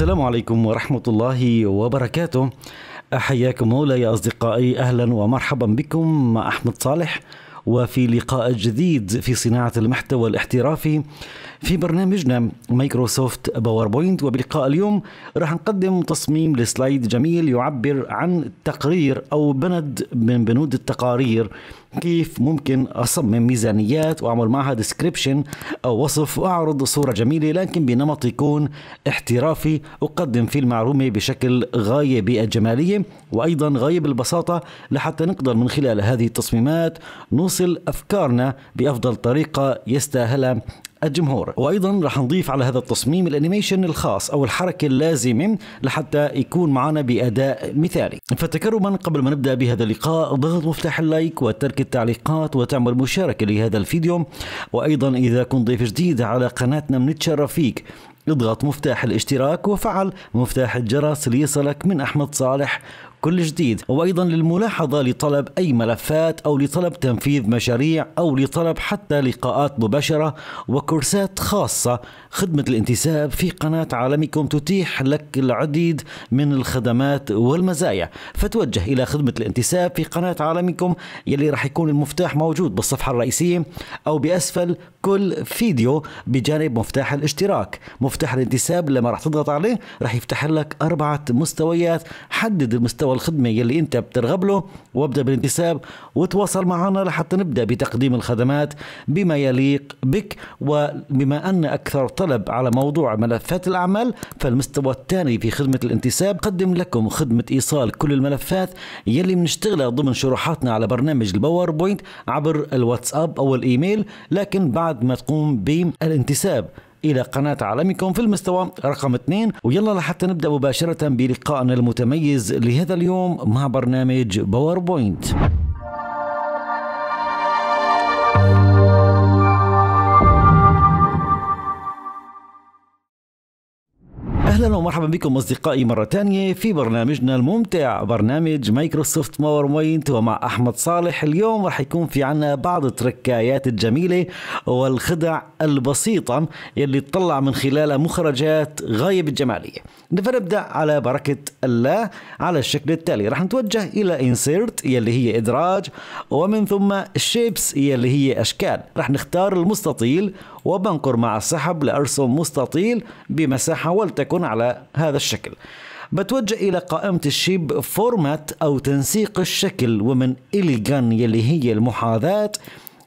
السلام عليكم ورحمة الله وبركاته أحياكم مولاي أصدقائي أهلا ومرحبا بكم مع أحمد صالح وفي لقاء جديد في صناعة المحتوى الاحترافي في برنامجنا مايكروسوفت باوربوينت وبلقاء اليوم راح نقدم تصميم لسلايد جميل يعبر عن تقرير أو بند من بنود التقارير كيف ممكن أصمم ميزانيات وأعمل معها ديسكريبشن أو وصف وأعرض صورة جميلة لكن بنمط يكون احترافي أقدم فيه المعلومة بشكل غاية بالجمالية وأيضا غاية بالبساطة لحتى نقدر من خلال هذه التصميمات نوصل أفكارنا بأفضل طريقة يستاهلها الجمهور وايضا راح نضيف على هذا التصميم الانيميشن الخاص او الحركه اللازمه لحتى يكون معنا باداء مثالي فتكرما قبل ما نبدا بهذا اللقاء ضغط مفتاح اللايك وترك التعليقات وتعمل مشاركه لهذا الفيديو وايضا اذا كنت ضيف جديد على قناتنا بنتشرف فيك اضغط مفتاح الاشتراك وفعل مفتاح الجرس ليصلك من احمد صالح كل جديد وأيضا للملاحظة لطلب أي ملفات أو لطلب تنفيذ مشاريع أو لطلب حتى لقاءات مباشرة وكورسات خاصة خدمة الانتساب في قناة عالمكم تتيح لك العديد من الخدمات والمزايا فتوجه إلى خدمة الانتساب في قناة عالمكم يلي راح يكون المفتاح موجود بالصفحة الرئيسية أو بأسفل كل فيديو بجانب مفتاح الاشتراك مفتاح الانتساب لما راح تضغط عليه راح يفتح لك أربعة مستويات حدد المستوى مستوى الخدمة يلي أنت بترغب له وابدأ بالانتساب وتواصل معنا لحتى نبدأ بتقديم الخدمات بما يليق بك وبما أن أكثر طلب على موضوع ملفات الأعمال فالمستوى الثاني في خدمة الانتساب قدم لكم خدمة إيصال كل الملفات يلي بنشتغلها ضمن شروحاتنا على برنامج الباوربوينت عبر الواتساب أو الإيميل لكن بعد ما تقوم بالانتساب إلى قناة عالمكم في المستوى رقم 2 ويلا لحتى نبدأ مباشرة بلقائنا المتميز لهذا اليوم مع برنامج باوربوينت اهلا ومرحبا بكم اصدقائي مره ثانيه في برنامجنا الممتع برنامج مايكروسوفت باور بوينت ومع احمد صالح اليوم راح يكون في عنا بعض التركايات الجميله والخدع البسيطه يلي تطلع من خلالها مخرجات غايه بالجماليه فنبدا على بركه الله على الشكل التالي راح نتوجه الى انسيرت يلي هي ادراج ومن ثم الشيبس يلي هي اشكال راح نختار المستطيل وبنقر مع السحب لأرسم مستطيل بمساحة ولتكن على هذا الشكل بتوجه إلى قائمة الشيب فورمات أو تنسيق الشكل ومن إليغان يلي هي المحاذاة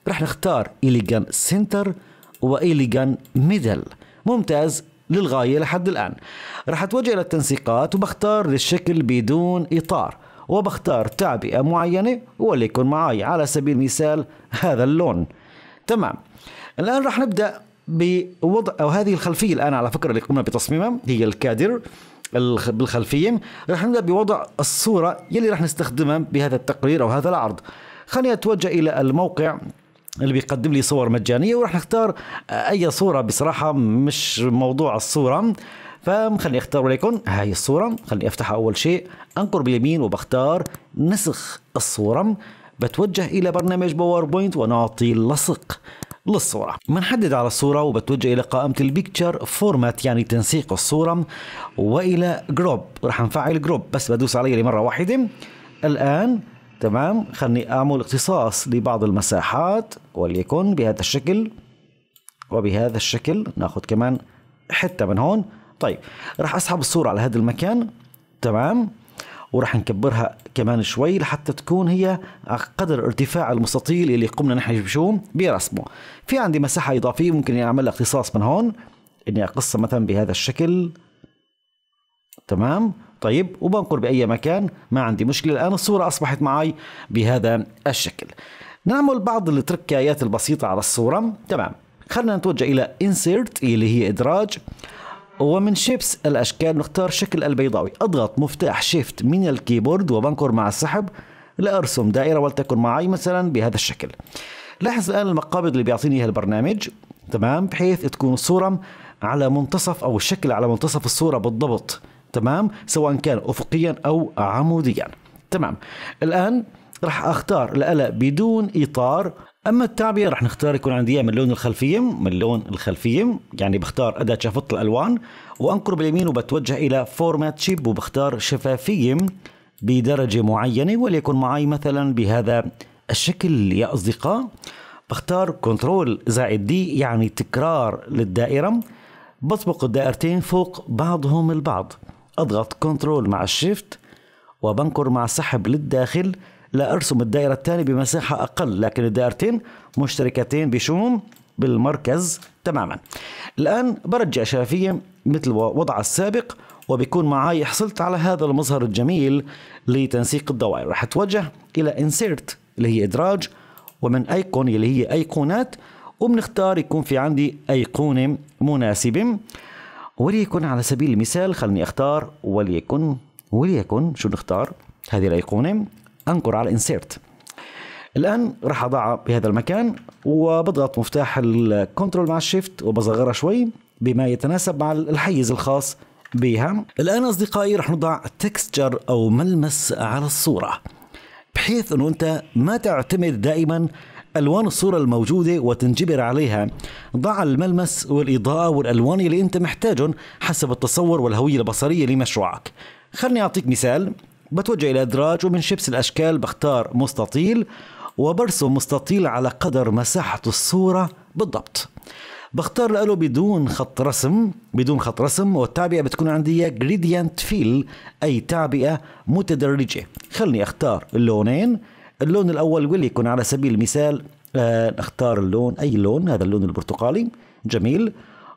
رح نختار إليغان سنتر وإليغان ميدل ممتاز للغاية لحد الآن رح أتوجه إلى التنسيقات وبختار للشكل بدون إطار وبختار تعبئة معينة وليكن معي على سبيل المثال هذا اللون تمام الآن راح نبدأ بوضع أو هذه الخلفية الآن على فكرة اللي قمنا بتصميمها هي الكادر بالخلفية راح نبدأ بوضع الصورة يلي راح نستخدمها بهذا التقرير أو هذا العرض خليني أتوجه إلى الموقع اللي بيقدم لي صور مجانية وراح نختار أي صورة بصراحة مش موضوع الصورة فخليني اختار لكم هاي الصورة خليني افتحها أول شيء أنقر باليمين وبختار نسخ الصورة بتوجه إلى برنامج باوربوينت ونعطي لصق للصورة بنحدد على الصورة وبتوجه إلى قائمة البيكتشر فورمات يعني تنسيق الصورة وإلى جروب رح نفعل جروب بس بدوس عليه لمرة واحدة الآن تمام خلني أعمل اختصاص لبعض المساحات وليكن بهذا الشكل وبهذا الشكل ناخذ كمان حتة من هون طيب راح اسحب الصورة على هذا المكان تمام وراح نكبرها كمان شوي لحتى تكون هي قدر ارتفاع المستطيل اللي قمنا نحن بشوم برسمه في عندي مساحة إضافية ممكن أعمل اختصاص من هون إني أقصها مثلا بهذا الشكل تمام طيب وبنقر بأي مكان ما عندي مشكلة الآن الصورة أصبحت معي بهذا الشكل نعمل بعض التركيات البسيطة على الصورة تمام خلينا نتوجه إلى Insert اللي هي إدراج ومن شيبس الأشكال نختار شكل البيضاوي أضغط مفتاح شيفت من الكيبورد وبنكر مع السحب لأرسم دائرة ولتكن معي مثلا بهذا الشكل لاحظ الآن المقابض اللي بيعطيني إياها البرنامج تمام بحيث تكون الصورة على منتصف أو الشكل على منتصف الصورة بالضبط تمام سواء كان أفقيا أو عموديا تمام الآن راح اختار القلق بدون اطار اما التعبئه راح نختار يكون عندي من لون الخلفيه من لون الخلفيه يعني بختار اداه شفط الالوان وانقر باليمين وبتوجه الى فورمات شيب وبختار شفافيه بدرجه معينه وليكن معي مثلا بهذا الشكل يا اصدقاء بختار كنترول زائد دي يعني تكرار للدائره بطبق الدائرتين فوق بعضهم البعض اضغط كنترول مع الشيفت وبنكر مع سحب للداخل لأرسم الدائرة الثانية بمساحة أقل لكن الدائرتين مشتركتين بشوم بالمركز تماما الآن برجع شافيه مثل وضع السابق وبيكون معي حصلت على هذا المظهر الجميل لتنسيق الدوائر رح اتوجه إلى Insert اللي هي إدراج ومن أيقون اللي هي أيقونات وبنختار يكون في عندي أيقونة مناسبة وليكن على سبيل المثال خلني أختار وليكن وليكن شو نختار هذه الأيقونة انقر على انسيرت الان راح اضعها بهذا المكان وبضغط مفتاح الكنترول مع الشيفت وبصغرها شوي بما يتناسب مع الحيز الخاص بها الان اصدقائي راح نضع تكستشر او ملمس على الصوره بحيث انه انت ما تعتمد دائما الوان الصوره الموجوده وتنجبر عليها ضع الملمس والاضاءه والالوان اللي انت محتاجهم حسب التصور والهويه البصريه لمشروعك خلني اعطيك مثال بتوجه إلى أدراج ومن شيبس الأشكال بختار مستطيل وبرسم مستطيل على قدر مساحة الصورة بالضبط بختار له بدون خط رسم بدون خط رسم والتعبئة بتكون عندي جريديانت فيل أي تعبئة متدرجة خلني أختار اللونين اللون الأول واللي يكون على سبيل المثال آه نختار اللون أي لون هذا اللون البرتقالي جميل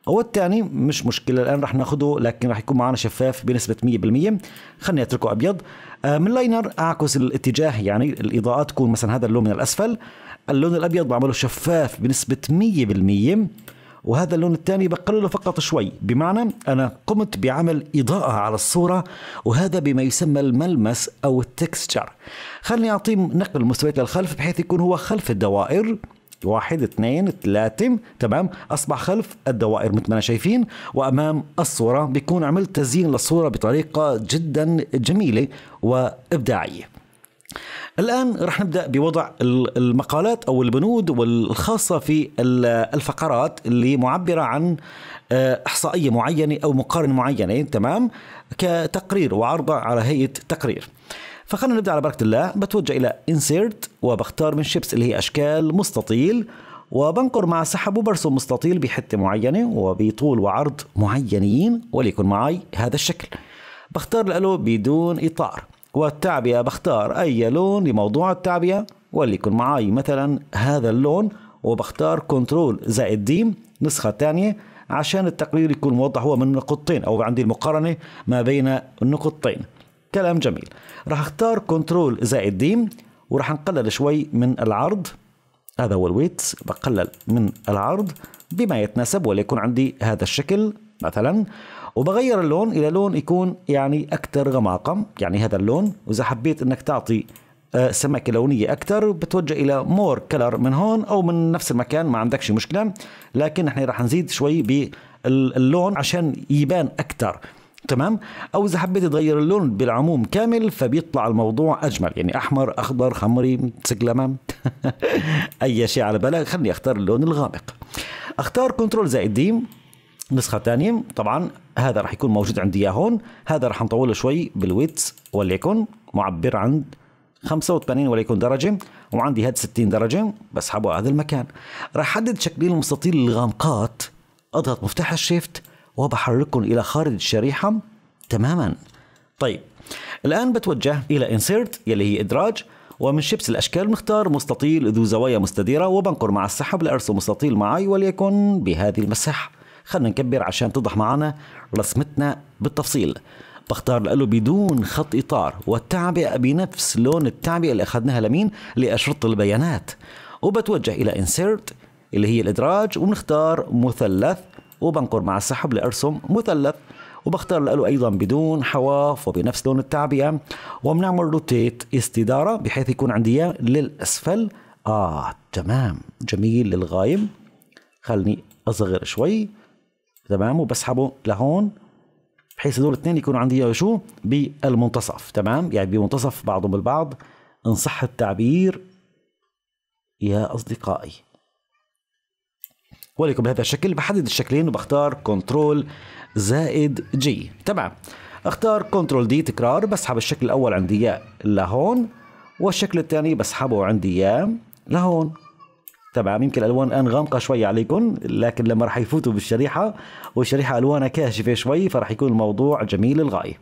او الثاني مش مشكله الان رح ناخده لكن رح يكون معنا شفاف بنسبه 100% خليني اتركه ابيض آه، من لاينر اعكس الاتجاه يعني الاضاءه تكون مثلا هذا اللون من الاسفل اللون الابيض بعمله شفاف بنسبه 100% وهذا اللون الثاني بقلله فقط شوي بمعنى أنا قمت بعمل إضاءة على الصورة وهذا بما يسمى الملمس أو التكستشر خلني أعطيه نقل المستويات للخلف بحيث يكون هو خلف الدوائر واحد اثنين ثلاثة تمام أصبح خلف الدوائر مثل ما أنا شايفين وأمام الصورة بيكون عملت تزيين للصورة بطريقة جدا جميلة وإبداعية الآن رح نبدأ بوضع المقالات أو البنود والخاصة في الفقرات اللي معبرة عن آه، إحصائية معينة أو مقارنة معينة تمام كتقرير وعرضه على هيئة تقرير فخلنا نبدأ على بركة الله بتوجه إلى Insert وبختار من شيبس اللي هي أشكال مستطيل وبنقر مع سحب وبرسم مستطيل بحتة معينة وبطول وعرض معينين وليكن معي هذا الشكل بختار له بدون إطار والتعبئة بختار أي لون لموضوع التعبئة وليكن معي مثلا هذا اللون وبختار كنترول زائد ديم نسخة ثانية عشان التقرير يكون موضح هو من نقطتين أو عندي المقارنة ما بين النقطتين كلام جميل راح اختار كنترول زائد دي وراح نقلل شوي من العرض هذا هو الويت بقلل من العرض بما يتناسب وليكن عندي هذا الشكل مثلا وبغير اللون الى لون يكون يعني اكثر غماقه يعني هذا اللون واذا حبيت انك تعطي آه، سمكه لونيه اكثر بتوجه الى مور كلر من هون او من نفس المكان ما عندكش مشكله لكن احنا راح نزيد شوي باللون عشان يبان اكثر تمام او اذا حبيت تغير اللون بالعموم كامل فبيطلع الموضوع اجمل يعني احمر اخضر خمري سقلمه اي شيء على بالك خليني اختار اللون الغامق اختار كنترول زائد دي نسخة ثانية طبعا هذا راح يكون موجود عندي اياه هون هذا راح نطوله شوي بالويتس وليكن معبر عند 85 وليكن درجة وعندي هاد 60 درجة بسحبه على هذا المكان راح احدد شكلين المستطيل الغامقات اضغط مفتاح الشيفت وبحرككم إلى خارج الشريحة تماما طيب الآن بتوجه إلى انسيرت يلي هي إدراج ومن شيبس الأشكال بنختار مستطيل ذو زوايا مستديرة وبنقر مع السحب لأرسم مستطيل معي وليكن بهذه المساحة خلنا نكبر عشان تضح معنا رسمتنا بالتفصيل بختار له بدون خط إطار والتعبئة بنفس لون التعبئة اللي أخذناها لمين لأشرطة البيانات وبتوجه إلى انسيرت اللي هي الإدراج وبنختار مثلث وبنقر مع السحب لأرسم مثلث وبختار له أيضا بدون حواف وبنفس لون التعبئة وبنعمل روتيت استدارة بحيث يكون عندي إياه للأسفل آه تمام جميل للغايم خلني أصغر شوي تمام وبسحبه لهون بحيث هدول الاثنين يكونوا عندي شو بالمنتصف تمام يعني بمنتصف بعضهم البعض ان صح التعبير يا اصدقائي ولكم بهذا الشكل بحدد الشكلين وبختار كنترول زائد جي تمام اختار كنترول دي تكرار بسحب الشكل الاول عندي اياه لهون والشكل الثاني بسحبه عندي اياه لهون تمام يمكن الالوان الان غامقه شوي عليكم لكن لما راح يفوتوا بالشريحه والشريحه الوانها كاشفه شوي فراح يكون الموضوع جميل للغايه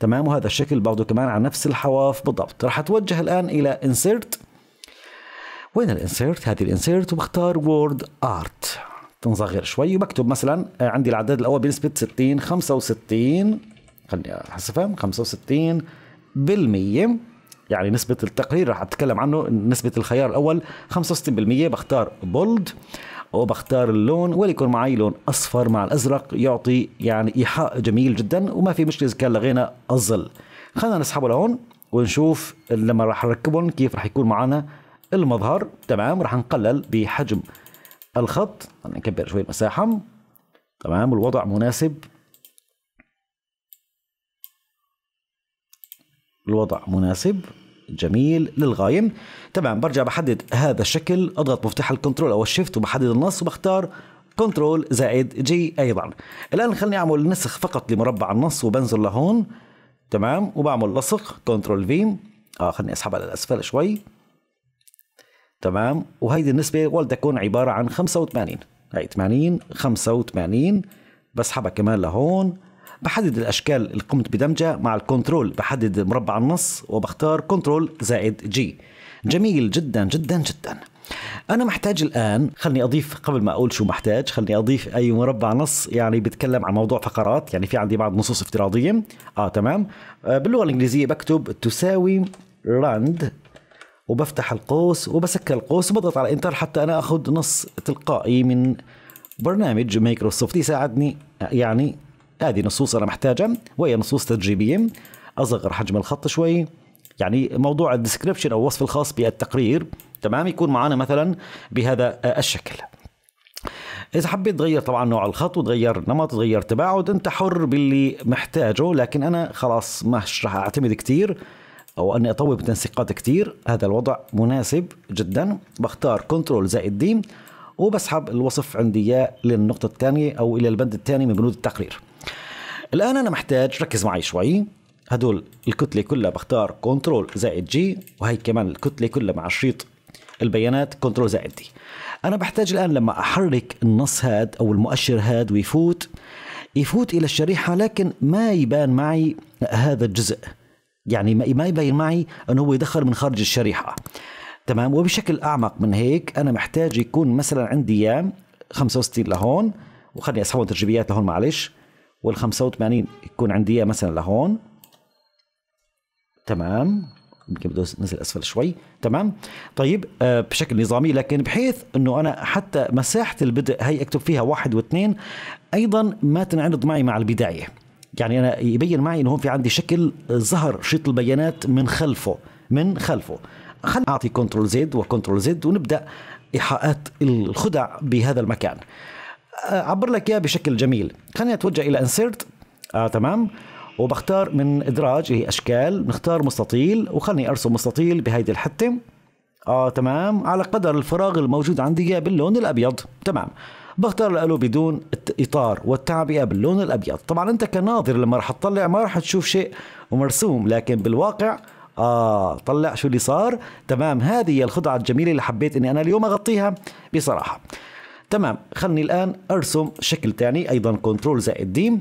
تمام وهذا الشكل برضه كمان على نفس الحواف بالضبط راح اتوجه الان الى انسرت وين الانسيرت هذه الانسيرت وبختار وورد ارت تنصغر شوي وبكتب مثلا آه، عندي العدد الاول بنسبه 60 65 خليني احسبها 65 بالمية يعني نسبة التقرير راح أتكلم عنه نسبة الخيار الأول 65% بختار بولد وبختار اللون وليكن معي لون أصفر مع الأزرق يعطي يعني إيحاء جميل جدا وما في مشكلة إذا كان لغينا الظل خلينا نسحبه لهون ونشوف لما راح نركبهم كيف راح يكون معنا المظهر تمام راح نقلل بحجم الخط نكبر شوي المساحة تمام والوضع مناسب الوضع مناسب جميل للغاية تمام برجع بحدد هذا الشكل اضغط مفتاح الكنترول او الشيفت وبحدد النص وبختار كنترول زائد جي ايضا الان خليني اعمل نسخ فقط لمربع النص وبنزل لهون تمام وبعمل لصق كنترول في اه خليني على الاسفل شوي تمام وهيدي النسبة ولتكن عبارة عن 85 هي 80 85 بسحبها كمان لهون بحدد الأشكال اللي قمت بدمجها مع الكنترول بحدد مربع النص وبختار كنترول زائد جي جميل جدا جدا جدا أنا محتاج الآن خلني أضيف قبل ما أقول شو محتاج خلني أضيف أي مربع نص يعني بتكلم عن موضوع فقرات يعني في عندي بعض نصوص افتراضية آه تمام آه باللغة الإنجليزية بكتب تساوي راند وبفتح القوس وبسكر القوس وبضغط على انتر حتى انا اخذ نص تلقائي من برنامج مايكروسوفت يساعدني يعني هذه نصوص انا محتاجها وهي نصوص تدريبيه اصغر حجم الخط شوي يعني موضوع الديسكربشن او الوصف الخاص بالتقرير تمام يكون معنا مثلا بهذا الشكل اذا حبيت تغير طبعا نوع الخط وتغير نمط وتغير تباعد انت حر باللي محتاجه لكن انا خلاص مش راح اعتمد كثير او اني اطول بتنسيقات كتير هذا الوضع مناسب جدا بختار كنترول زائد دي وبسحب الوصف عندي اياه للنقطة الثانية او الى البند الثاني من بنود التقرير الان انا محتاج ركز معي شوي هدول الكتلة كلها بختار كنترول زائد جي وهي كمان الكتلة كلها مع شريط البيانات كنترول زائد دي انا بحتاج الان لما احرك النص هاد او المؤشر هاد ويفوت يفوت الى الشريحة لكن ما يبان معي هذا الجزء يعني ما يبين معي انه هو يدخل من خارج الشريحه تمام وبشكل اعمق من هيك انا محتاج يكون مثلا عندي اياه 65 لهون وخليني اسحبهم ترجيبيات لهون معلش وال 85 يكون عندي اياه مثلا لهون تمام يمكن بده نزل اسفل شوي تمام طيب آه بشكل نظامي لكن بحيث انه انا حتى مساحه البدء هي اكتب فيها واحد واثنين ايضا ما تنعرض معي مع البدايه يعني انا يبين معي انه هون في عندي شكل ظهر شريط البيانات من خلفه من خلفه خل اعطي كنترول زد وكنترول زد ونبدا ايحاءات الخدع بهذا المكان اعبر أه، لك اياه بشكل جميل خليني اتوجه الى انسرت آه تمام وبختار من ادراج هي إيه، اشكال نختار مستطيل وخلني ارسم مستطيل بهيدي الحته اه تمام على قدر الفراغ الموجود عندي باللون الابيض تمام بختار له بدون اطار والتعبئه باللون الابيض طبعا انت كناظر لما راح تطلع ما راح تشوف شيء مرسوم لكن بالواقع آه طلع شو اللي صار تمام هذه هي الخدعة الجميلة اللي حبيت أني أنا اليوم أغطيها بصراحة تمام خلني الآن أرسم شكل تاني أيضا كنترول زائد ديم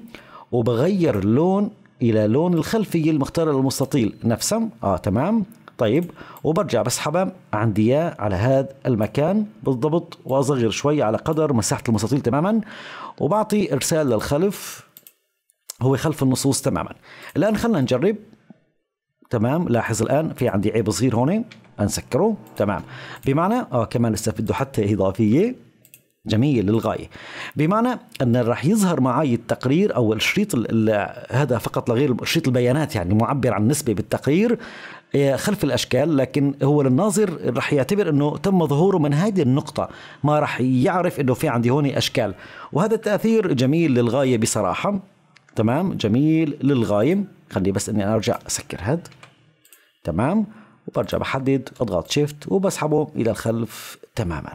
وبغير اللون إلى لون الخلفية المختار المستطيل نفسه آه تمام طيب وبرجع بسحبها عندي اياه على هذا المكان بالضبط واصغر شوي على قدر مساحه المستطيل تماما وبعطي ارسال للخلف هو خلف النصوص تماما الان خلينا نجرب تمام لاحظ الان في عندي عيب صغير هون انسكره تمام بمعنى اه كمان لسه بده حتى اضافيه جميل للغاية بمعنى أن راح يظهر معي التقرير أو الشريط هذا فقط لغير شريط البيانات يعني معبر عن نسبة بالتقرير آه، خلف الاشكال لكن هو للناظر رح يعتبر انه تم ظهوره من هذه النقطه ما رح يعرف انه في عندي هون اشكال وهذا التاثير جميل للغايه بصراحه تمام جميل للغايه خلي بس اني ارجع اسكر هاد تمام وبرجع بحدد اضغط شيفت وبسحبه الى الخلف تماما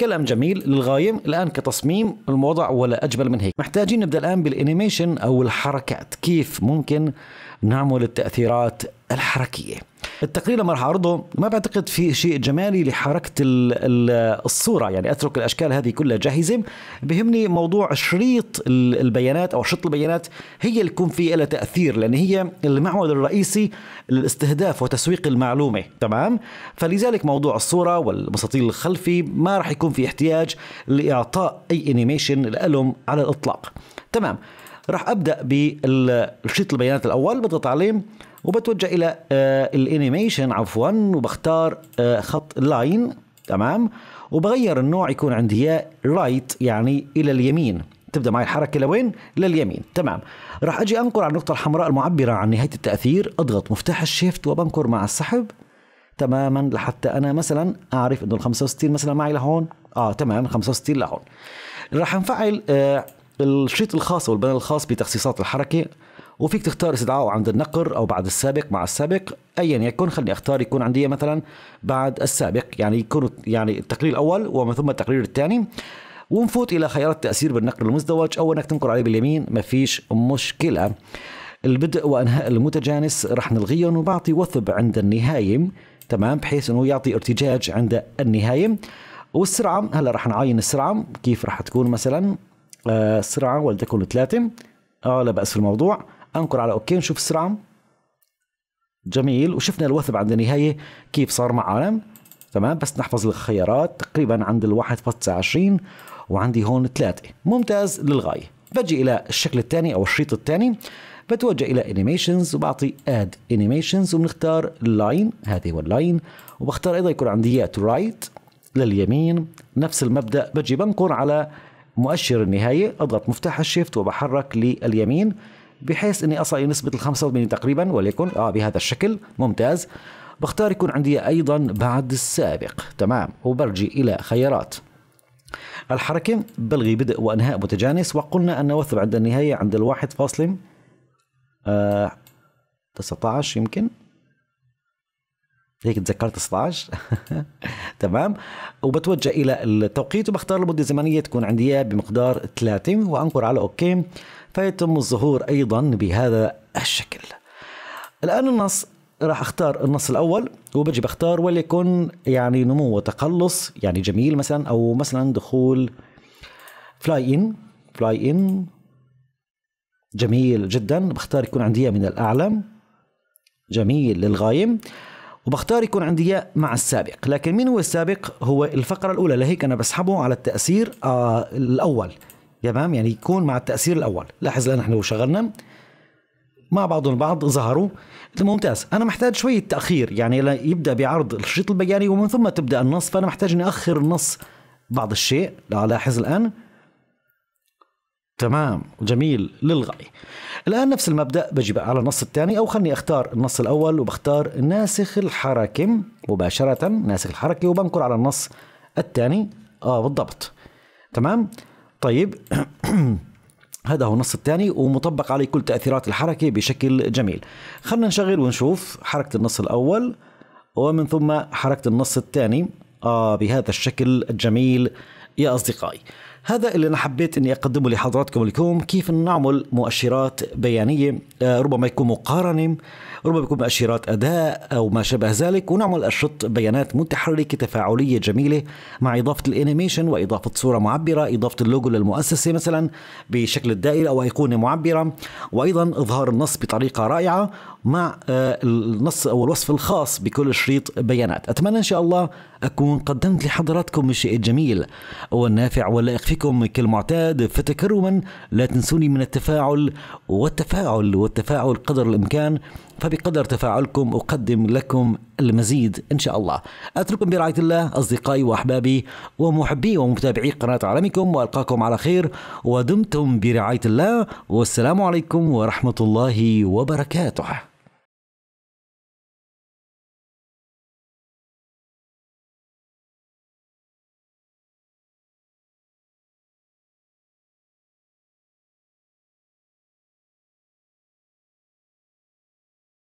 كلام جميل للغاية الآن كتصميم الموضوع ولا أجمل من هيك محتاجين نبدأ الآن بالإنيميشن أو الحركات كيف ممكن نعمل التأثيرات الحركية التقرير لما راح اعرضه ما بعتقد في شيء جمالي لحركه الصوره يعني اترك الاشكال هذه كلها جاهزه بهمني موضوع شريط البيانات او شريط البيانات هي اللي يكون في لها تاثير لان هي المعمل الرئيسي للاستهداف وتسويق المعلومه تمام فلذلك موضوع الصوره والمستطيل الخلفي ما راح يكون في احتياج لاعطاء اي انيميشن الالم على الاطلاق تمام راح ابدا بالشريط البيانات الاول بضغط عليه وبتوجه الى آه، الانيميشن عفوا وبختار آه، خط لاين تمام وبغير النوع يكون عندي اياه رايت يعني الى اليمين تبدا معي الحركه لوين؟ لليمين، تمام. راح اجي انقر على النقطه الحمراء المعبره عن نهايه التاثير، اضغط مفتاح الشيفت وبنقر مع السحب تماما لحتى انا مثلا اعرف انه ال 65 مثلا معي لهون، اه تمام 65 لهون. راح نفعل آه الشيط الخاص البنل الخاص بتخصيصات الحركه وفيك تختار استدعائه عند النقر او بعد السابق مع السابق ايا يكن خليني اختار يكون عندي مثلا بعد السابق يعني يكون يعني التقرير الاول ومن ثم التقرير الثاني ونفوت الى خيارات التاثير بالنقر المزدوج او انك تنقر عليه باليمين ما فيش مشكله البدء وانهاء المتجانس رح نلغيهم وبعطي وثب عند النهايه تمام بحيث انه يعطي ارتجاج عند النهايه والسرعه هلا رح نعاين السرعه كيف رح تكون مثلا السرعه ولتكن ثلاثه اه لا باس في الموضوع انقر على اوكي نشوف السرعه جميل وشفنا الوثب عند النهايه كيف صار مع عالم تمام بس نحفظ الخيارات تقريبا عند ال 1.29 وعندي هون ثلاثه ممتاز للغايه بجي الى الشكل الثاني او الشريط الثاني بتوجه الى انيميشنز وبعطي اد انيميشنز وبنختار لاين هذه هو اللاين وبختار ايضا يكون عندي يا تو رايت لليمين نفس المبدا بجي بنقر على مؤشر النهايه اضغط مفتاح الشيفت وبحرك لليمين بحيث اني اصل الى نسبه ال 85 تقريبا وليكن اه بهذا الشكل ممتاز بختار يكون عندي ايضا بعد السابق تمام وبرجي الى خيارات الحركة بلغي بدء وانهاء متجانس وقلنا ان وثب عند النهاية عند الواحد فاصل آه 19 يمكن هيك تذكرت 16 تمام وبتوجه الى التوقيت وبختار المده الزمنيه تكون عندي اياها بمقدار 3 وانقر على اوكي فيتم الظهور ايضا بهذا الشكل الان النص راح اختار النص الاول وبجي بختار وليكن يعني نمو وتقلص يعني جميل مثلا او مثلا دخول فلاي ان فلاي ان جميل جدا بختار يكون عندي من الاعلى جميل للغايه وبختار يكون عندي اياه مع السابق لكن مين هو السابق هو الفقرة الأولى لهيك أنا بسحبه على التأثير آه الأول تمام يعني يكون مع التأثير الأول لاحظ الآن نحن شغلنا مع بعضهم البعض ظهروا ممتاز انا محتاج شويه تاخير يعني يبدا بعرض الشريط البياني ومن ثم تبدا النص فانا محتاج اني اخر النص بعض الشيء لاحظ الان تمام جميل للغاية الآن نفس المبدأ بجي بقى على النص الثاني أو خلني أختار النص الأول وبختار ناسخ الحركة مباشرة ناسخ الحركة وبنقر على النص الثاني آه بالضبط تمام طيب هذا هو النص الثاني ومطبق عليه كل تأثيرات الحركة بشكل جميل خلنا نشغل ونشوف حركة النص الأول ومن ثم حركة النص الثاني آه بهذا الشكل الجميل يا أصدقائي هذا اللي أنا حبيت أني أقدمه لحضراتكم اليوم كيف نعمل مؤشرات بيانية آه، ربما يكون مقارنة ربما يكون مؤشرات أداء أو ما شابه ذلك ونعمل أشرطة بيانات متحركة تفاعلية جميلة مع إضافة الأنيميشن وإضافة صورة معبرة إضافة اللوجو للمؤسسة مثلا بشكل الدائرة أو أيقونة معبرة وأيضا إظهار النص بطريقة رائعة مع آه، النص أو الوصف الخاص بكل شريط بيانات أتمنى إن شاء الله أكون قدمت لحضراتكم الشيء الجميل والنافع واللائق فيكم كالمعتاد فتكرما لا تنسوني من التفاعل والتفاعل والتفاعل قدر الإمكان فبقدر تفاعلكم أقدم لكم المزيد إن شاء الله أترككم برعاية الله أصدقائي وأحبابي ومحبي ومتابعي قناة عالمكم وألقاكم على خير ودمتم برعاية الله والسلام عليكم ورحمة الله وبركاته